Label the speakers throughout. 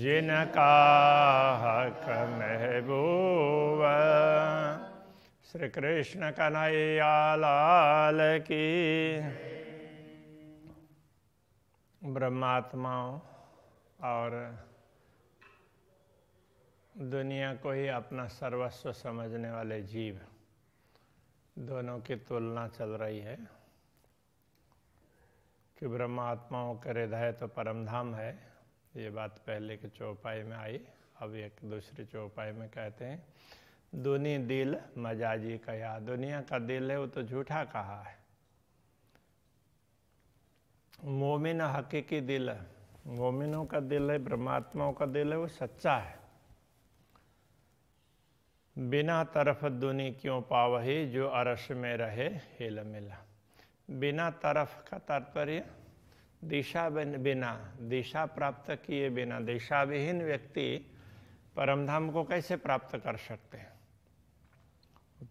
Speaker 1: जिनका हक महबूब श्री कृष्ण कन्हैया लाल की ब्रह्मात्माओं और दुनिया को ही अपना सर्वस्व समझने वाले जीव दोनों की तुलना चल रही है कि ब्रह्म आत्माओं के हृदय तो परम धाम है ये बात पहले के चौपाई में आई अब एक दूसरी चौपाई में कहते हैं दुनी दिल मजाजी कया दुनिया का दिल है वो तो झूठा कहा है मोमिन हकीकी दिल मोमिनों का दिल है ब्रह्मात्माओं का दिल है वो सच्चा है बिना तरफ दुनी क्यों पावही जो अरस में रहे हिल मिला बिना तरफ का तात्पर्य दिशा बिना दिशा प्राप्त किए बिना दिशाविहीन व्यक्ति परमधाम को कैसे प्राप्त कर सकते हैं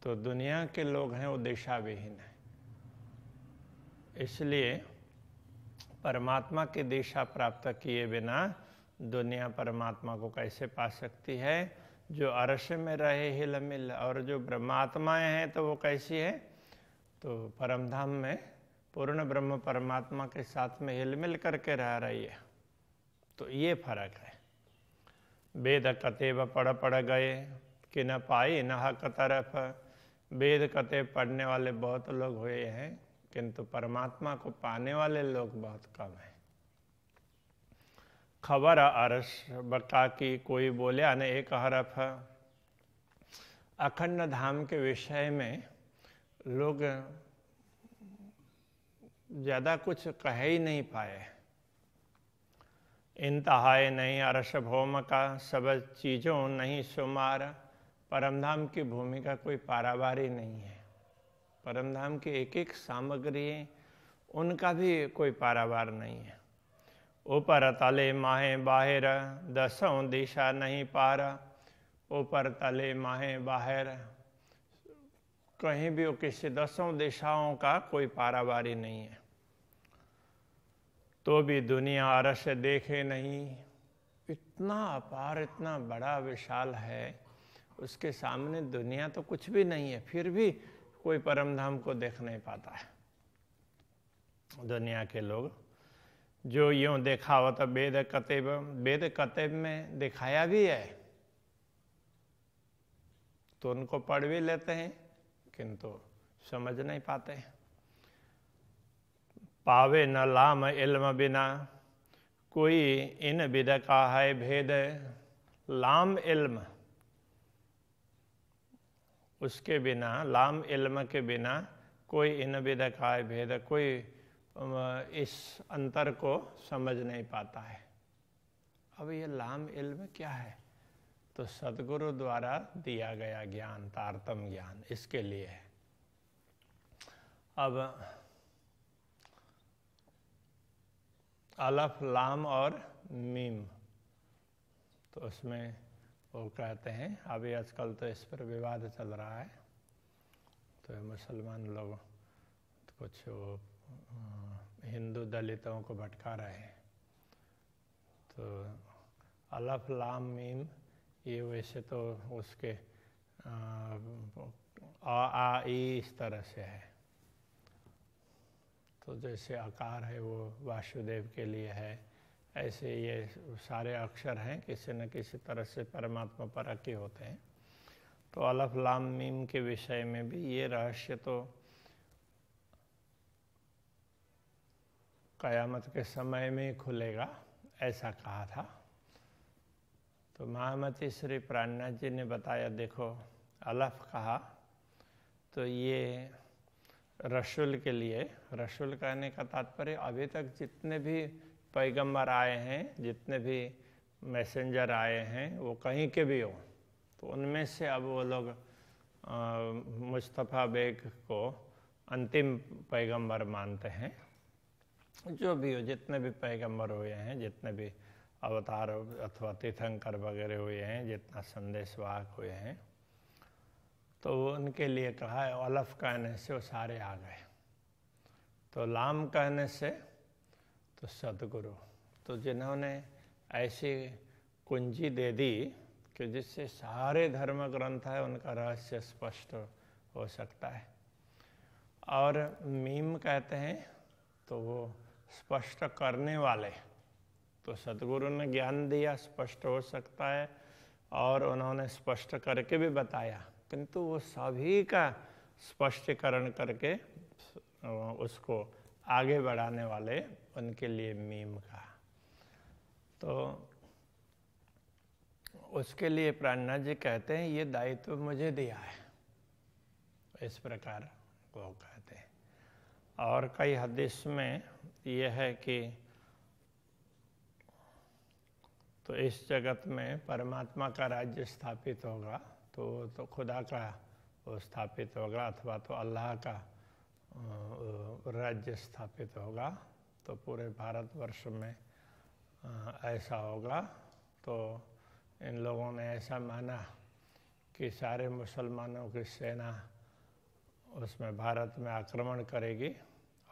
Speaker 1: तो दुनिया के लोग हैं वो दिशाविहीन है इसलिए परमात्मा की दिशा प्राप्त किए बिना दुनिया परमात्मा को कैसे पा सकती है जो अरश में रहे हिल मिल और जो ब्रह्मात्माएं हैं तो वो कैसी है तो परमधाम में पूर्ण ब्रह्म परमात्मा के साथ में हिलमिल करके रह रही है तो ये फर्क है वेद व पढ़ पढ़ गए कि न पाई न हक तरफ वेद कते पढ़ने वाले बहुत लोग हुए हैं किंतु परमात्मा को पाने वाले लोग बहुत कम हैं खबर अरस बका की कोई बोले अने एक हरफ अखंड धाम के विषय में लोग ज़्यादा कुछ कह ही नहीं पाए इंतहाय नहीं अरश भौम का सब चीज़ों नहीं सुमार परमधाम की भूमि का कोई पारावार ही नहीं है परमधाम की एक एक सामग्री उनका भी कोई पारावार नहीं है ऊपर तले माहे बाहर दसों दिशा नहीं पारा ऊपर तले माहे बाहर कहीं भी किसी दसों दिशाओं का कोई पारावारी नहीं है तो भी दुनिया अरस देखे नहीं इतना अपार इतना बड़ा विशाल है उसके सामने दुनिया तो कुछ भी नहीं है फिर भी कोई परमधाम को देख नहीं पाता है दुनिया के लोग जो यूँ देखा हो तो वेद कतेब वेद कतेब में दिखाया भी है तो उनको पढ़ भी लेते हैं किंतु तो समझ नहीं पाते पावे न लाम इल्म बिना कोई इन विद का है भेद लाम इल्म उसके बिना लाम इल्म के बिना कोई इन विद का है भेद कोई इस अंतर को समझ नहीं पाता है अब ये लाम इल्म क्या है तो सदगुरु द्वारा दिया गया ज्ञान तारतम ज्ञान इसके लिए है अब अलफ लाम और मीम तो उसमें वो कहते हैं अभी आजकल तो इस पर विवाद चल रहा है तो मुसलमान लोग कुछ वो हिंदू दलितों को भटका रहे हैं तो अलफ लाम मीम ये वैसे तो उसके आ आ ई इस तरह से है तो जैसे आकार है वो वासुदेव के लिए है ऐसे ये सारे अक्षर हैं किसी न किसी तरह से परमात्मा पर अके होते हैं तो अलफ लाम मीम के विषय में भी ये रहस्य तो कयामत के समय में खुलेगा ऐसा कहा था तो महामती श्री प्राणनाथ जी ने बताया देखो अलफ कहा तो ये रसुल के लिए रसुल कहने का तात्पर्य अभी तक जितने भी पैगंबर आए हैं जितने भी मैसेंजर आए हैं वो कहीं के भी हो तो उनमें से अब वो लोग मुस्तफ़ा बेग को अंतिम पैगंबर मानते हैं जो भी हो जितने भी पैगंबर हुए हैं जितने भी अवतार अथवा तीर्थंकर वगैरह हुए हैं जितना संदेशवाहक हुए हैं तो उनके लिए कहा है अलफ कहने से वो सारे आ गए तो लाम कहने से तो सदगुरु तो जिन्होंने ऐसी कुंजी दे दी कि जिससे सारे धर्म ग्रंथ है उनका रहस्य स्पष्ट हो सकता है और मीम कहते हैं तो वो स्पष्ट करने वाले तो सदगुरु ने ज्ञान दिया स्पष्ट हो सकता है और उन्होंने स्पष्ट करके भी बताया किंतु वो सभी का स्पष्टीकरण करके उसको आगे बढ़ाने वाले उनके लिए मीम का तो उसके लिए प्राणनाथ जी कहते हैं ये दायित्व मुझे दिया है इस प्रकार वो कहते हैं और कई हदीस में यह है कि तो इस जगत में परमात्मा का राज्य स्थापित होगा तो तो खुदा का वो स्थापित होगा अथवा तो अल्लाह का राज्य स्थापित होगा तो पूरे भारतवर्ष में ऐसा होगा तो इन लोगों ने ऐसा माना कि सारे मुसलमानों की सेना उसमें भारत में आक्रमण करेगी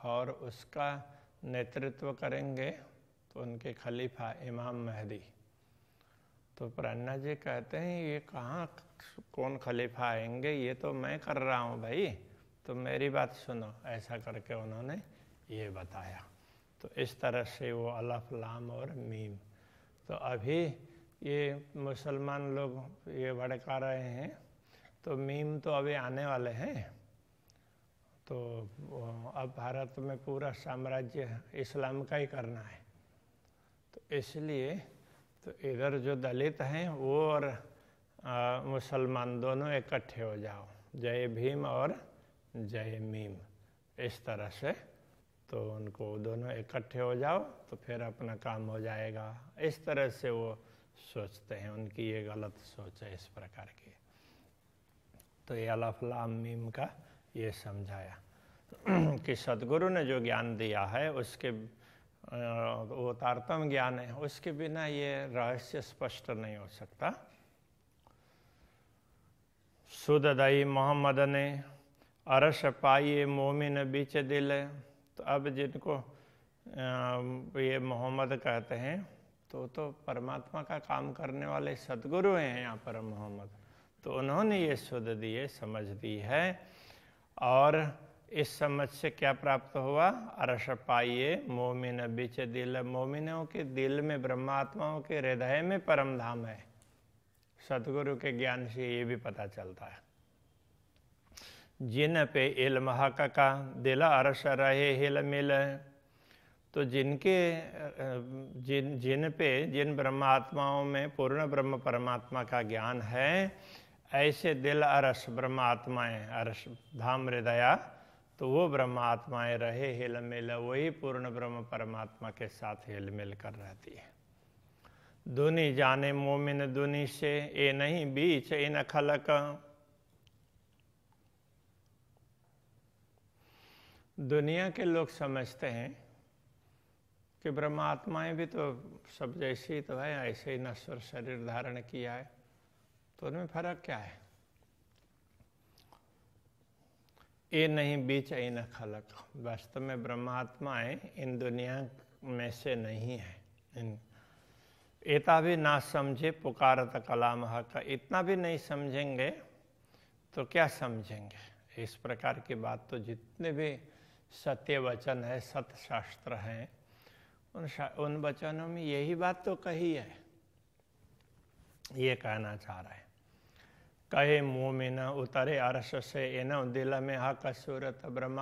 Speaker 1: और उसका नेतृत्व करेंगे तो उनके खलीफा इमाम महदी तो प्रन्ना जी कहते हैं ये कहाँ कौन खलीफा आएंगे ये तो मैं कर रहा हूँ भाई तो मेरी बात सुनो ऐसा करके उन्होंने ये बताया तो इस तरह से वो अलफ लाम और मीम तो अभी ये मुसलमान लोग ये भड़का रहे हैं तो मीम तो अभी आने वाले हैं तो अब भारत में पूरा साम्राज्य इस्लाम का ही करना है तो इसलिए तो इधर जो दलित हैं वो और मुसलमान दोनों इकट्ठे हो जाओ जय भीम और जय मीम इस तरह से तो उनको दोनों इकट्ठे हो जाओ तो फिर अपना काम हो जाएगा इस तरह से वो सोचते हैं उनकी ये गलत सोच है इस प्रकार की तो ये अलफलाम मीम का ये समझाया कि सदगुरु ने जो ज्ञान दिया है उसके वो तारतम ज्ञान है उसके बिना ये रहस्य स्पष्ट नहीं हो सकता सुदई मोहम्मद ने अरस पाइए मोमिन बीच दिल तो अब जिनको ये मोहम्मद कहते हैं तो तो परमात्मा का काम करने वाले सदगुरु हैं यहाँ पर मोहम्मद तो उन्होंने ये सुध दिए समझ दी है और इस समझ से क्या प्राप्त हुआ अरस पाइये मोमिन बिच दिल मोमिनों के दिल में ब्रह्मात्माओं के हृदय में परम धाम है सदगुरु के ज्ञान से ये भी पता चलता है जिन पे इल महक का दिल अरस रहे हिल मिल तो जिनके जिन जिन पे जिन ब्रह्मात्माओं में पूर्ण ब्रह्म परमात्मा का ज्ञान है ऐसे दिल अरस ब्रह्मात्माएं अरस धाम हृदया तो वो ब्रह्मात्माएं रहे हिल मिल वही पूर्ण ब्रह्म परमात्मा के साथ हिल मिल कर रहती है दुनी जाने मोमिन दुनी से ए नहीं बीच ए न खलक दुनिया के लोग समझते हैं कि ब्रह्मात्माएं भी तो सब जैसे ही तो है ऐसे ही नश्वर शरीर धारण किया है तो उनमें फर्क क्या है ये नहीं बीच इन खलक वास्तव में ब्रह्मात्माएं इन दुनिया में से नहीं है एता भी ना समझे पुकारत कलाम का इतना भी नहीं समझेंगे तो क्या समझेंगे इस प्रकार की बात तो जितने भी सत्य वचन है शास्त्र हैं उन उन वचनों में यही बात तो कही है ये कहना चाह रहे हैं कहे मुँह में न उतरे अरस से न दिल में हक सूरत परम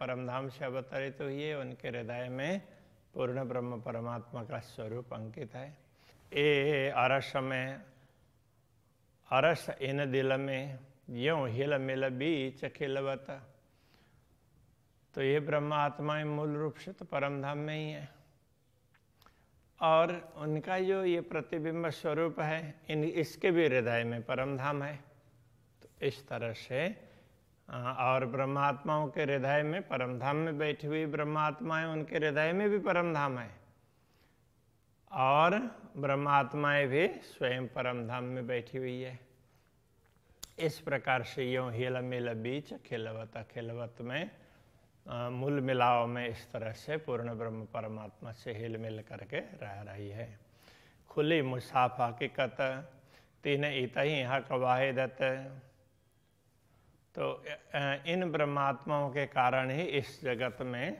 Speaker 1: परमधाम से अवतरित तो हुई उनके हृदय में पूर्ण ब्रह्म परमात्मा का स्वरूप अंकित है ए अरस में अरस इन दिल में यो हिल मिल बीच खिलवत तो ये ब्रह्मात्माएँ मूल रूप से तो परमधाम में ही है और उनका जो ये प्रतिबिंब स्वरूप है इन इसके भी हृदय में परम धाम है तो इस तरह से और ब्रह्मात्माओं के हृदय में परम धाम में बैठी हुई ब्रह्मात्माएं उनके हृदय में भी परम धाम है और ब्रह्मात्माएं भी स्वयं परम धाम में बैठी हुई है इस प्रकार से यो हिल मिल बीच खिलवत खिलवत में मूल मिलाव में इस तरह से पूर्ण ब्रह्म परमात्मा से हिल मिल करके रह रही है खुली मुसाफ हकीकत तीन ही हक वाहिदत तो इन ब्रह्मात्माओं के कारण ही इस जगत में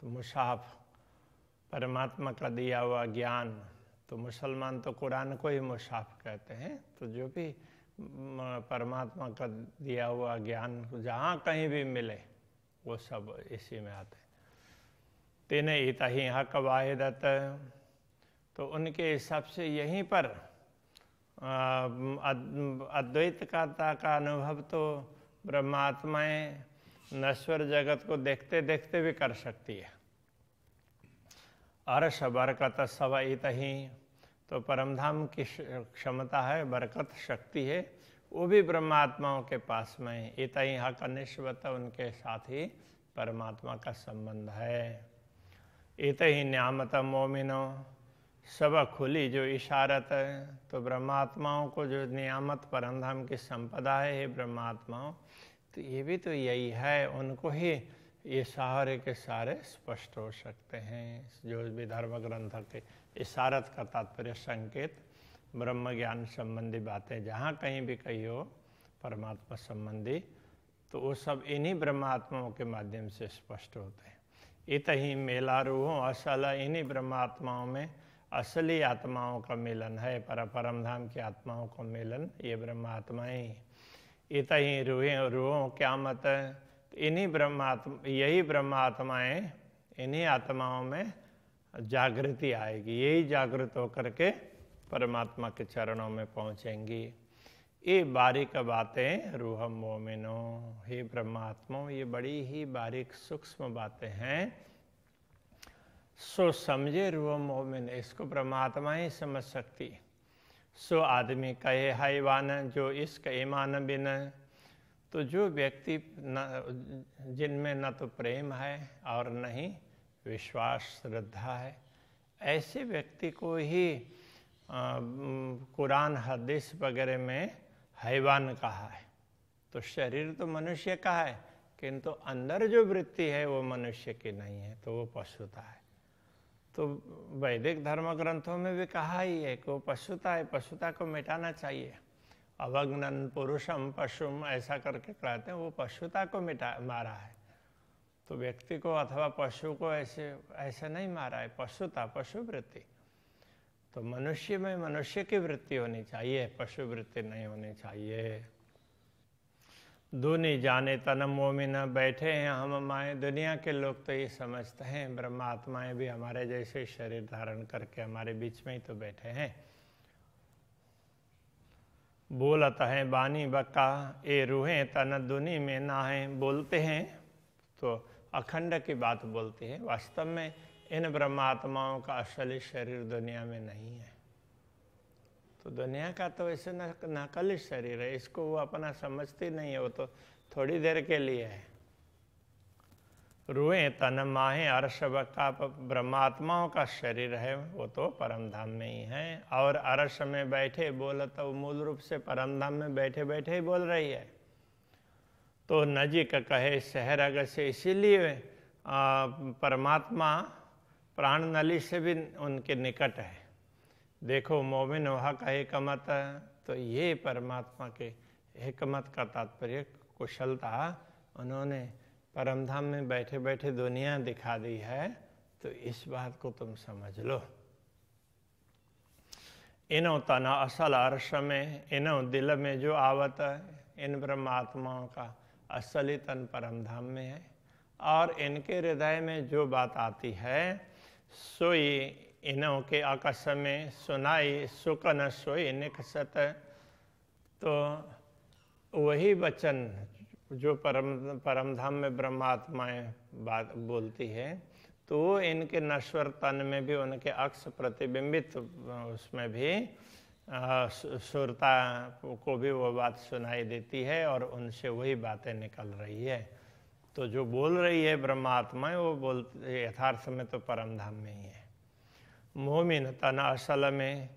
Speaker 1: तो मुसाफ परमात्मा का दिया हुआ ज्ञान तो मुसलमान तो कुरान को ही मुसाफ कहते हैं तो जो भी परमात्मा का दिया हुआ ज्ञान जहाँ कहीं भी मिले वो सब इसी में आते हैं तीन इत ही हक वाहिदत तो उनके हिसाब से यहीं पर काता का अनुभव तो ब्रह्मात्माएं नश्वर जगत को देखते देखते भी कर सकती है अर्श बरकत इत ही तो परमधाम की क्षमता है बरकत शक्ति है वो भी परमात्माओं के पास में है इत ही का उनके साथ ही परमात्मा का संबंध है इत ही न्यामत मोमिनो सब खुली जो इशारत है तो ब्रह्मात्माओं को जो नियामत परंधाम की संपदा है ये ब्रह्मात्माओं तो ये भी तो यही है उनको ही ये सारे के सारे स्पष्ट हो सकते हैं जो भी धर्म ग्रंथ के इशारत का तात्पर्य संकेत ब्रह्म ज्ञान संबंधी बातें जहाँ कहीं भी कही हो परमात्मा संबंधी तो वो सब इन्हीं ब्रह्मात्माओं के माध्यम से स्पष्ट होते हैं इत ही रूहों असल इन्हीं ब्रह्मात्माओं में असली आत्माओं का मिलन है पर परमधाम की आत्माओं का मिलन ये ब्रह्मात्माएँ इत ही रूहें रूहों क्या मत इन्हीं ब्रह्मात्मा यही ब्रह्मात्माएँ इन्हीं आत्माओं में जागृति आएगी यही जागृत होकर के परमात्मा के चरणों में पहुँचेंगी ये बारीक बातें रूह मोमिनो हे परमात्मा ये बड़ी ही बारीक सूक्ष्म बातें हैं सो समझे रूह मोमिन इसको परमात्मा ही समझ सकती सो आदमी कहे वान जो इसका ईमान बिन तो जो व्यक्ति न जिनमें न तो प्रेम है और न ही विश्वास श्रद्धा है ऐसे व्यक्ति को ही कुरान हदीस वगैरह में हैवान कहा है तो शरीर तो मनुष्य का है किंतु अंदर जो वृत्ति है वो मनुष्य की नहीं है तो वो पशुता है तो वैदिक धर्म ग्रंथों में भी कहा ही है कि वो पशुता है पशुता को मिटाना चाहिए अवग्नन पुरुषम पशुम ऐसा करके कहते हैं वो पशुता को मिटा मारा है तो व्यक्ति को अथवा पशु को ऐसे ऐसे नहीं मारा है पशुता पशु वृत्ति तो मनुष्य में मनुष्य की वृत्ति होनी चाहिए पशु वृत्ति नहीं होनी चाहिए दूनी जाने तनम मोमिन बैठे हैं हम माए दुनिया के लोग तो ये समझते हैं ब्रह्मात्माएं भी हमारे जैसे शरीर धारण करके हमारे बीच में ही तो बैठे हैं बोलता है बानी बक्का ए रूहे तन दुनी में ना है बोलते हैं तो अखंड की बात बोलती है वास्तव में इन ब्रह्मात्माओं का असली शरीर दुनिया में नहीं है तो दुनिया का तो ऐसे नकली शरीर है इसको वो अपना समझती नहीं है वो तो थोड़ी देर के लिए है रुए तन माहे अर्श का ब्रह्मात्माओं का शरीर है वो तो परम धाम में ही है और अर्श में बैठे बोल तो मूल रूप से परम धाम में बैठे बैठे ही बोल रही है तो नजीक कहे शहर अगर से इसीलिए परमात्मा प्राण नली से भी उनके निकट है देखो मोमिन वहा का एकमत तो ये परमात्मा के एकमत का तात्पर्य कुशलता उन्होंने परमधाम में बैठे बैठे दुनिया दिखा दी है तो इस बात को तुम समझ लो इनो तना असल अर्श में इनो दिल में जो आवत है इन ब्रह्मात्माओं का असली तन परमधाम में है और इनके हृदय में जो बात आती है इन के आकाश में सुनाई सुख न सोई निकसत तो वही वचन जो परम परमधाम में ब्रह्मात्माएं बात बोलती है तो वो इनके नश्वर तन में भी उनके अक्ष प्रतिबिंबित उसमें भी सुरता को भी वो बात सुनाई देती है और उनसे वही बातें निकल रही है तो जो बोल रही है ब्रह्मात्मा है वो बोल यथार्थ में तो परम धाम में ही है मोमिन तन न असल में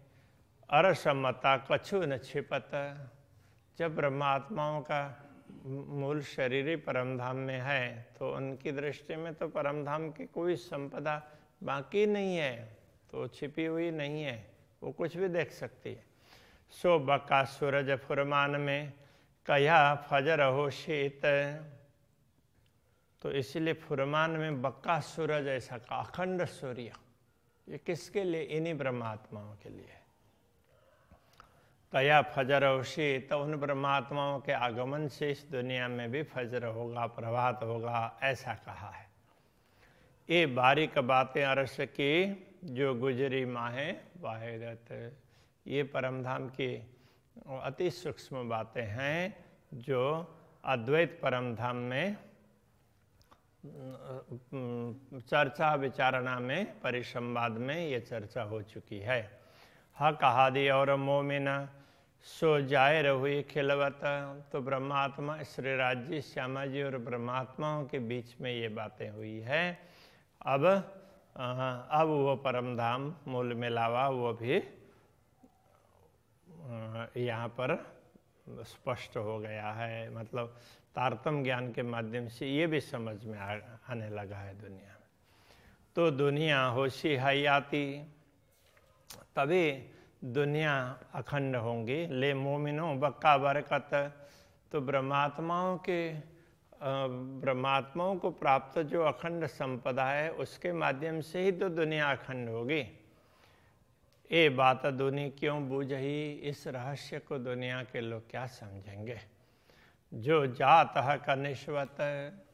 Speaker 1: अरसमता कछु न छिपत जब ब्रह्मात्माओं का मूल शरीर ही परम धाम में है तो उनकी दृष्टि में तो परम धाम की कोई संपदा बाकी नहीं है तो छिपी हुई नहीं है वो कुछ भी देख सकती है सो बका सूरज फुरमान में कया फजर हो शीत तो इसलिए फुरमान में बक्का सूरज ऐसा का अखंड सूर्य ये किसके लिए इन्हीं ब्रह्मात्माओं के लिए कया फजर उसी तो उन ब्रह्मात्माओं के आगमन से इस दुनिया में भी फजर होगा प्रभात होगा ऐसा कहा है ये बारीक बातें अरस की जो गुजरी माहें वाहिरत ये परमधाम की अति सूक्ष्म बातें हैं जो अद्वैत परमधाम में चर्चा विचारणा में परिसंवाद में ये चर्चा हो चुकी है ह कहा दी और मोमिना सो जाहिर हुई खिलवत तो ब्रह्मात्मा श्री राज्य श्यामा जी और ब्रह्मात्माओं के बीच में ये बातें हुई है अब अब वो परमधाम मूल मिलावा वो भी यहाँ पर स्पष्ट हो गया है मतलब तारतम ज्ञान के माध्यम से ये भी समझ में आ, आने लगा है दुनिया में तो दुनिया होशी हयाती तभी दुनिया अखंड होंगी ले मोमिनो बक्का बरकत तो ब्रह्मात्माओं के ब्रह्मात्माओं को प्राप्त जो अखंड संपदा है उसके माध्यम से ही तो दुनिया अखंड होगी ये बात दुनी क्यों बूझही इस रहस्य को दुनिया के लोग क्या समझेंगे जो जात है निश्वत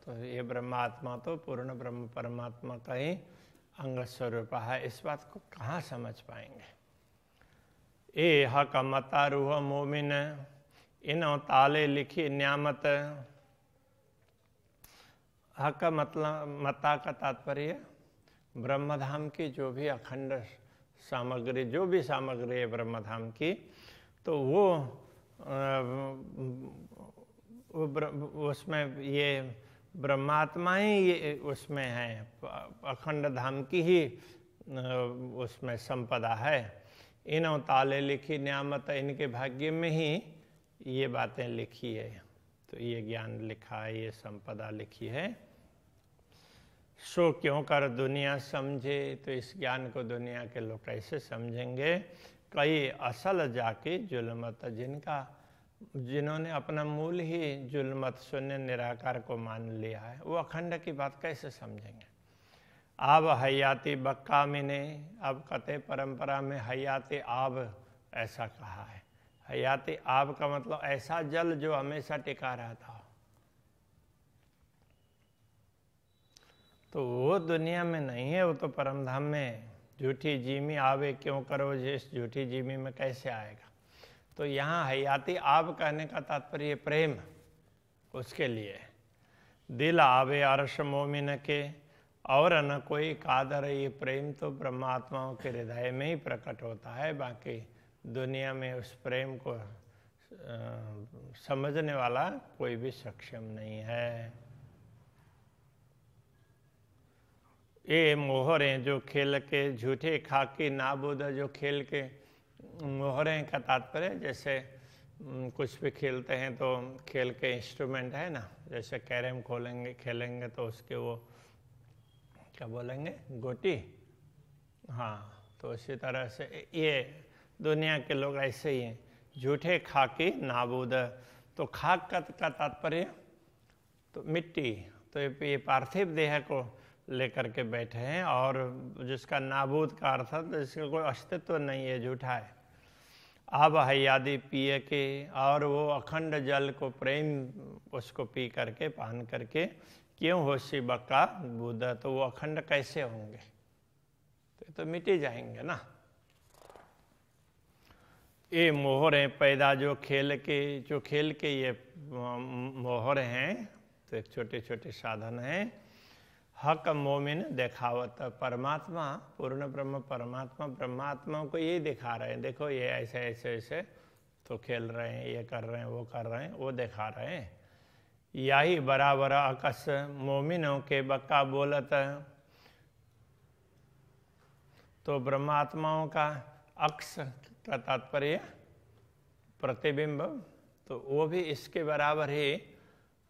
Speaker 1: तो ये ब्रह्मात्मा तो पूर्ण ब्रह्म परमात्मा का ही अंग स्वरूप है इस बात को कहाँ समझ पाएंगे ए हक मता रूह मोमिन इनो ताले लिखी न्यामत हक मतलब मता का तात्पर्य ब्रह्मधाम की जो भी अखंड सामग्री जो भी सामग्री है ब्रह्मधाम की तो वो उसमें ये ब्रह्मात्मा ही ये उसमें है अखंड धाम की ही उसमें संपदा है इन ताले लिखी न्यामत इनके भाग्य में ही ये बातें लिखी है तो ये ज्ञान लिखा है ये संपदा लिखी है शो क्यों कर दुनिया समझे तो इस ज्ञान को दुनिया के लोग कैसे समझेंगे कई असल जाके जुलमत तो जिनका जिन्होंने अपना मूल ही जुलमत तो शून्य निराकार को मान लिया है वो अखंड की बात कैसे समझेंगे आब हयाति बक्का मिने अब कते परंपरा में हयाति आब ऐसा कहा है हयाति आब का मतलब ऐसा जल जो हमेशा टिका रहता हो तो वो दुनिया में नहीं है वो तो परम धाम में है झूठी जीमी आवे क्यों करो जिस झूठी जीमी में कैसे आएगा तो यहाँ हयाती आब कहने का तात्पर्य प्रेम उसके लिए दिल आवे अरस मोमिन के और न कोई कादर ये प्रेम तो ब्रह्मात्माओं के हृदय में ही प्रकट होता है बाकी दुनिया में उस प्रेम को समझने वाला कोई भी सक्षम नहीं है ये मोहरें जो खेल के झूठे खाकी नाबूद जो खेल के मोहरें का तात्पर्य जैसे कुछ भी खेलते हैं तो खेल के इंस्ट्रूमेंट है ना जैसे कैरम खोलेंगे खेलेंगे तो उसके वो क्या बोलेंगे गोटी हाँ तो उसी तरह से ये दुनिया के लोग ऐसे ही हैं झूठे खाकी नाबूद तो खाक का तात्पर्य तो मिट्टी तो ये पार्थिव देह को लेकर के बैठे हैं और जिसका नाबूद का अर्थ है तो इसका कोई अस्तित्व नहीं है झूठा है अब हयादी पिए के और वो अखंड जल को प्रेम उसको पी करके पान करके क्यों हो सी बक्का बुद्धा तो वो अखंड कैसे होंगे तो, तो मिटे जाएंगे ना ये मोहर हैं पैदा जो खेल के जो खेल के ये मोहर हैं तो एक छोटे छोटे साधन हैं हक मोमिन देखावत परमात्मा पूर्ण ब्रह्म परमात्मा ब्रह्मात्मा को यही दिखा रहे हैं देखो ये ऐसे ऐसे ऐसे तो खेल रहे हैं ये कर रहे हैं वो कर रहे हैं वो दिखा रहे हैं यही बराबर अकस मोमिनों के बक्का बोलत तो ब्रह्मात्माओं का अक्स का तात्पर्य प्रतिबिंब तो वो भी इसके बराबर ही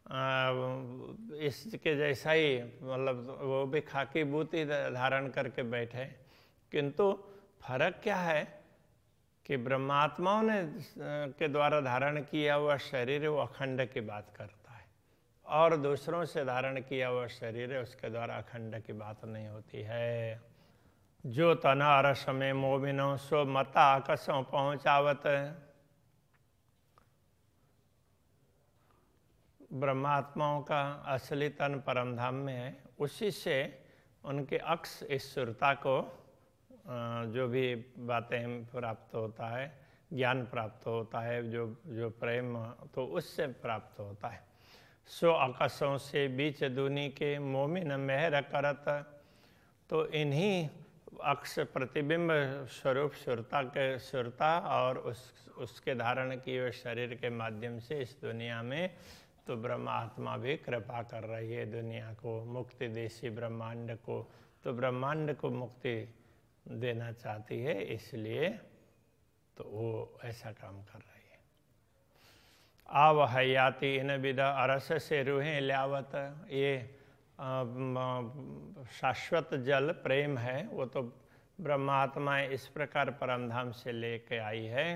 Speaker 1: इसके जैसा ही मतलब वो भी खाकी बूती धारण करके बैठे किंतु फर्क क्या है कि ब्रह्मात्माओं ने के द्वारा धारण किया हुआ शरीर वो अखंड की बात करता है और दूसरों से धारण किया हुआ शरीर है उसके द्वारा अखंड की बात नहीं होती है जो तना रस में मोमिनों सो मता आकसों पहुँचावत ब्रह्मात्माओं का असली तन परमधाम में है उसी से उनके अक्ष इस सुरता को जो भी बातें प्राप्त होता है ज्ञान प्राप्त होता है जो जो प्रेम तो उससे प्राप्त होता है सो अकसों से बीच दुनी के मोमिन मेहर करत तो इन्हीं अक्ष प्रतिबिंब स्वरूप सुरता के सुरता और उस उसके धारण किए शरीर के माध्यम से इस दुनिया में तो ब्रह्मात्मा भी कृपा कर रही है दुनिया को मुक्ति देशी ब्रह्मांड को तो ब्रह्मांड को मुक्ति देना चाहती है इसलिए तो वो ऐसा काम कर रही है हयाति इन विदा अरस से रूहें लियावत ये शाश्वत जल प्रेम है वो तो ब्रह्मात्मा इस प्रकार परमधाम से लेके आई है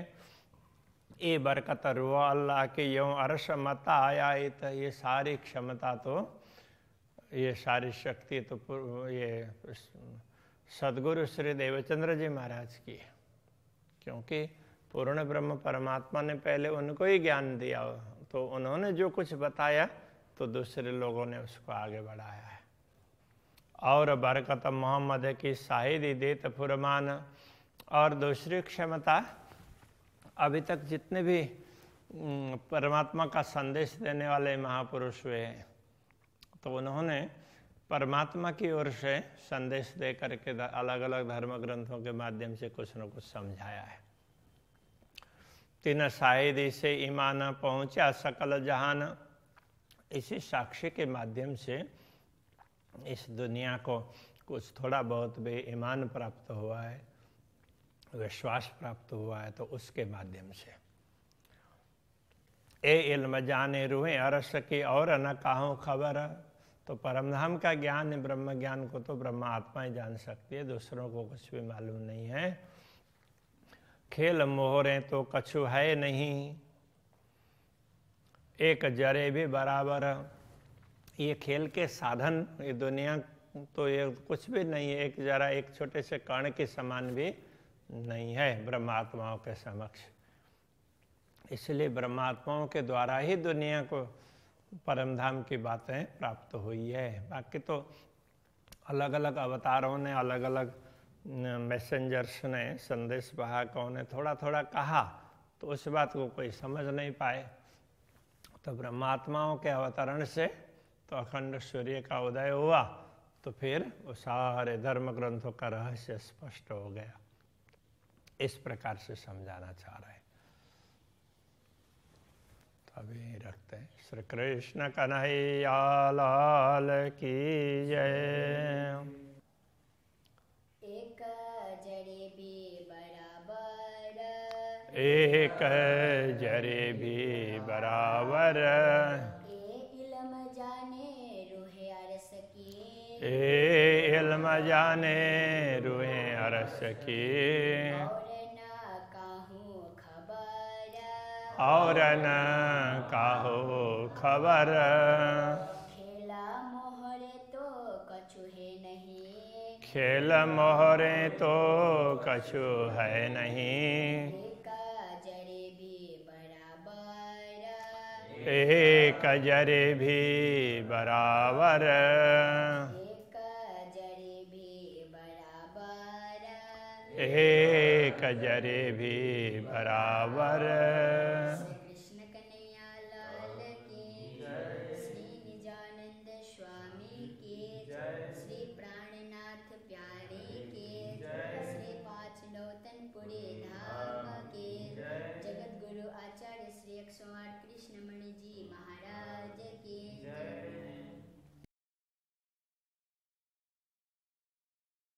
Speaker 1: ये बरकत रो अल्लाह के यो अरस मता आया तो ये सारी क्षमता तो ये सारी शक्ति तो ये सदगुरु श्री देवचंद्र जी महाराज की है क्योंकि पूर्ण ब्रह्म परमात्मा ने पहले उनको ही ज्ञान दिया तो उन्होंने जो कुछ बताया तो दूसरे लोगों ने उसको आगे बढ़ाया है और बरकत मोहम्मद की शाहिदी देत फुरमान और दूसरी क्षमता अभी तक जितने भी परमात्मा का संदेश देने वाले महापुरुष हुए हैं तो उन्होंने परमात्मा की ओर से संदेश दे करके अलग अलग धर्म ग्रंथों के माध्यम से कुछ न कुछ समझाया है तीन शाहिद इसे ईमान पहुंचा सकल जहान इसी साक्षी के माध्यम से इस दुनिया को कुछ थोड़ा बहुत भी ईमान प्राप्त हुआ है विश्वास प्राप्त हुआ है तो उसके माध्यम से ए इल्म जाने रूहे अरस की और न कहा खबर तो परमधाम का ज्ञान है ब्रह्म ज्ञान को तो ब्रह्म आत्मा ही जान सकती है दूसरों को कुछ भी मालूम नहीं है खेल मोहरे तो कछु है नहीं एक जरे भी बराबर ये खेल के साधन ये दुनिया तो ये कुछ भी नहीं है एक जरा एक छोटे से कण के समान भी नहीं है ब्रह्मात्माओं के समक्ष इसलिए ब्रह्मात्माओं के द्वारा ही दुनिया को परम धाम की बातें प्राप्त हुई है बाकी तो अलग अलग अवतारों ने अलग अलग मैसेंजर्स ने संदेश वाहकों ने थोड़ा थोड़ा कहा तो उस बात को कोई समझ नहीं पाए तो ब्रह्मात्माओं के अवतरण से तो अखंड सूर्य का उदय हुआ तो फिर वो सारे धर्म ग्रंथों का रहस्य स्पष्ट हो गया इस प्रकार से समझाना चाह रहे हैं अभी रखते हैं श्री कृष्ण कन्हैया लाल की जय एक जरे भी बराबर एक जलेबी बराबर ए इल्म जाने रूहे अरस की ए इल्म जाने रूहे अरस की और न कहो खबर खेला मोहरे तो कछु है नहीं खेल मोहरे तो कछु है नहीं एक जरे भी बराबर एक जरे भी बराबर